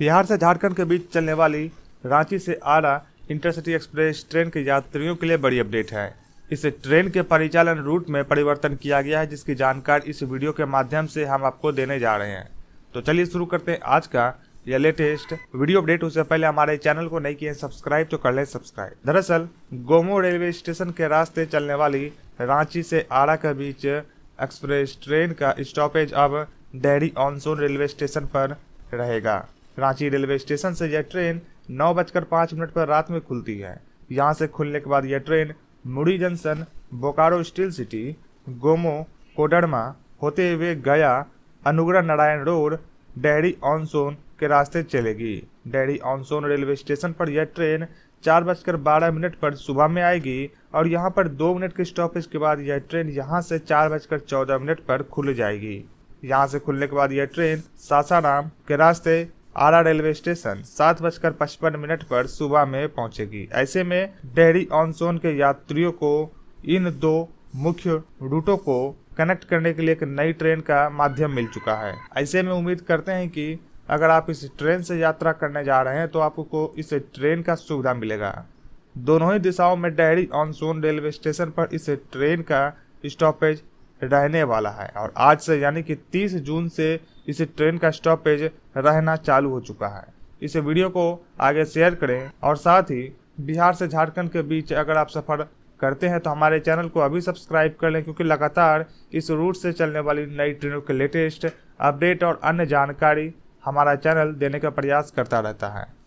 बिहार से झारखंड के बीच चलने वाली रांची से आरा इंटरसिटी एक्सप्रेस ट्रेन के यात्रियों के लिए बड़ी अपडेट है इस ट्रेन के परिचालन रूट में परिवर्तन किया गया है जिसकी जानकारी इस वीडियो के माध्यम से हम आपको देने जा रहे हैं तो चलिए शुरू करते हैं आज का यह लेटेस्ट वीडियो अपडेट उससे पहले हमारे चैनल को नहीं किए सब्सक्राइब तो कर लें सब्सक्राइब दरअसल गोमो रेलवे स्टेशन के रास्ते चलने वाली रांची से आरा के बीच एक्सप्रेस ट्रेन का स्टॉपेज अब डेहरी ऑनसोन रेलवे स्टेशन पर रहेगा रांची रेलवे स्टेशन से यह ट्रेन नौ बजकर पाँच मिनट पर रात में खुलती है यहाँ से खुलने के बाद यह train Muri junction Bokaro steel city Gomoh Koderma होते हुए गया अनुग्रह नारायण रोड डेहरी ऑन सोन के रास्ते चलेगी डेहरी ऑन सोन रेलवे स्टेशन पर यह ट्रेन चार बजकर बारह मिनट पर सुबह में आएगी और यहाँ पर दो मिनट के स्टॉपेज के बाद यह ट्रेन यहाँ से चार बजकर चौदह मिनट पर खुल जाएगी यहाँ से खुलने के बाद यह ट्रेन सासाराम के रास्ते आरा रेलवे स्टेशन सात बजकर पचपन मिनट पर सुबह में पहुंचेगी ऐसे में डेहरी ऑन सोन के यात्रियों को इन दो मुख्य रूटों को कनेक्ट करने के लिए एक नई ट्रेन का माध्यम मिल चुका है ऐसे में उम्मीद करते हैं कि अगर आप इस ट्रेन से यात्रा करने जा रहे हैं तो आपको इस ट्रेन का सुविधा मिलेगा दोनों ही दिशाओं में Dehri on Son railway station पर इस ट्रेन का स्टॉपेज रहने वाला है और आज से यानी कि 30 जून से इस ट्रेन का स्टॉपेज रहना चालू हो चुका है इस वीडियो को आगे शेयर करें और साथ ही बिहार से झारखंड के बीच अगर आप सफ़र करते हैं तो हमारे चैनल को अभी सब्सक्राइब कर लें क्योंकि लगातार इस रूट से चलने वाली नई ट्रेनों के लेटेस्ट अपडेट और अन्य जानकारी हमारा चैनल देने का प्रयास करता रहता है